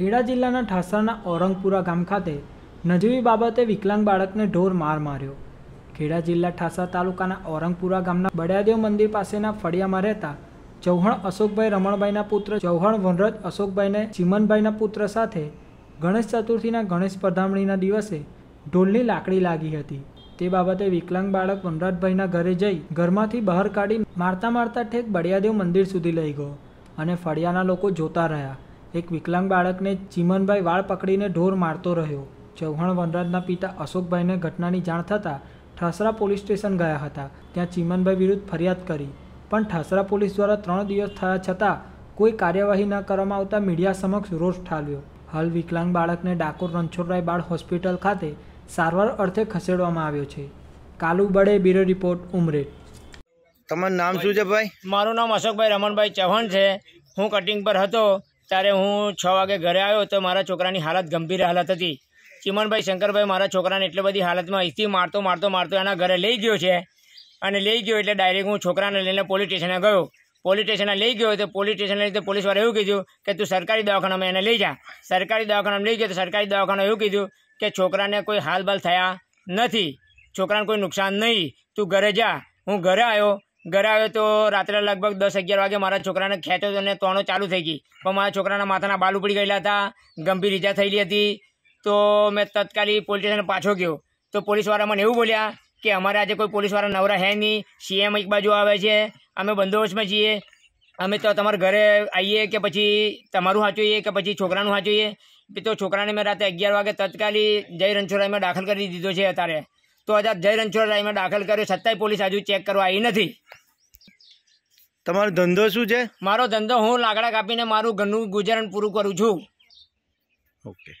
ખેડા જિલ્લાના ઠાસરના ઓરંગપુરા ગામ ખાતે નજીવી બાબતે વિકલાંગ બાળકને ઢોર માર માર્યો ખેડા જિલ્લા ઠાસા તાલુકાના ઓરંગપુરા ગામના બડિયાદેવ મંદિર પાસેના ફળિયામાં રહેતા ચૌહણ અશોકભાઈ રમણભાઈના પુત્ર ચૌહણ વનરજ અશોકભાઈને ચીમનભાઈના પુત્ર સાથે ગણેશ ચતુર્થીના ગણેશ પધામણીના દિવસે ઢોલની લાકડી લાગી હતી તે બાબતે વિકલાંગ બાળક વનરાજભાઈના ઘરે જઈ ઘરમાંથી બહાર કાઢી મારતા મારતા ઠેક બડિયાદેવ મંદિર સુધી લઈ ગયો અને ફળિયાના લોકો જોતા રહ્યા એક વિકલાંગ બાળકને ચીમનભાઈ વાળ પકડીને ઢોર મારતો રહ્યો ચૌહાણ વનરાજના પિતા અશોકભાઈને ઘટનાની જાણ થતાં ઠાસરા પોલીસ સ્ટેશન ગયા હતા ત્યાં ચીમનભાઈ વિરુદ્ધ ફરિયાદ કરી પણ ઠાસરા પોલીસ દ્વારા ત્રણ દિવસ થયા છતાં કોઈ કાર્યવાહી ન કરવામાં આવતા મીડિયા સમક્ષ રોષ ઠાલ્યો હાલ વિકલાંગ બાળકને ડાકોર રણછોડરાય બાળ હોસ્પિટલ ખાતે સારવાર અર્થે ખસેડવામાં આવ્યો છે કાલુ બડે બ્યુરો રિપોર્ટ ઉમરેટ તમારું નામ શું છે ભાઈ મારું નામ અશોકભાઈ રમણભાઈ ચૌહાણ છે હું કટિંગ પર હતો ત્યારે હું છ વાગે ઘરે આવ્યો તો મારા છોકરાની હાલત ગંભીર હાલત હતી ચિમનભાઈ શંકરભાઈ મારા છોકરાને એટલી બધી હાલતમાં અહીંથી મારતો મારતો મારતો એના ઘરે લઈ ગયો છે અને લઈ ગયો એટલે ડાયરેક્ટ હું છોકરાને લઈને પોલીસ સ્ટેશને ગયો પોલીસ સ્ટેશને લઈ ગયો તો પોલીસ સ્ટેશને લઈ તો પોલીસવાળા એવું કીધું કે તું સરકારી દવાખાનામાં એને લઈ જા સરકારી દવાખાનામાં લઈ ગયો તો સરકારી દવાખાનામાં એવું કીધું કે છોકરાને કોઈ હાલબાલ થયા નથી છોકરાને કોઈ નુકસાન નહીં તું ઘરે જા હું ઘરે આવ્યો ઘરે આવ્યો તો રાત્રે લગભગ દસ અગિયાર વાગે મારા છોકરાને ખેંચો ખેંચ્યો અને તોણો ચાલુ થઈ ગઈ પણ મારા છોકરાના માથાના બાલ ઉપડી ગયેલા હતા ગંભીર ઈજા થયેલી હતી તો મેં તત્કાલી પોલીસ સ્ટેશન પાછો ગયો તો પોલીસવાળા મને એવું બોલ્યા કે અમારે આજે કોઈ પોલીસવાળા નવરા હે નહીં સીએમ એક બાજુ આવે છે અમે બંદોબસ્તમાં છીએ અમે તો તમારા ઘરે આવીએ કે પછી તમારું હાચવીએ કે પછી છોકરાનું હાચવીએ તો છોકરાને મેં રાતે અગિયાર વાગે તત્કાલી જય રણછોડામાં દાખલ કરી દીધો છે અત્યારે તો આજે જય રણછોડરાયમાં દાખલ કર્યો છતાંય પોલીસ હજુ ચેક કરવા આવી નથી તમારો ધંધો શું છે મારો ધંધો હું લાકડા કાપીને મારું ઘરનું ગુજરાન પૂરું કરું છું ઓકે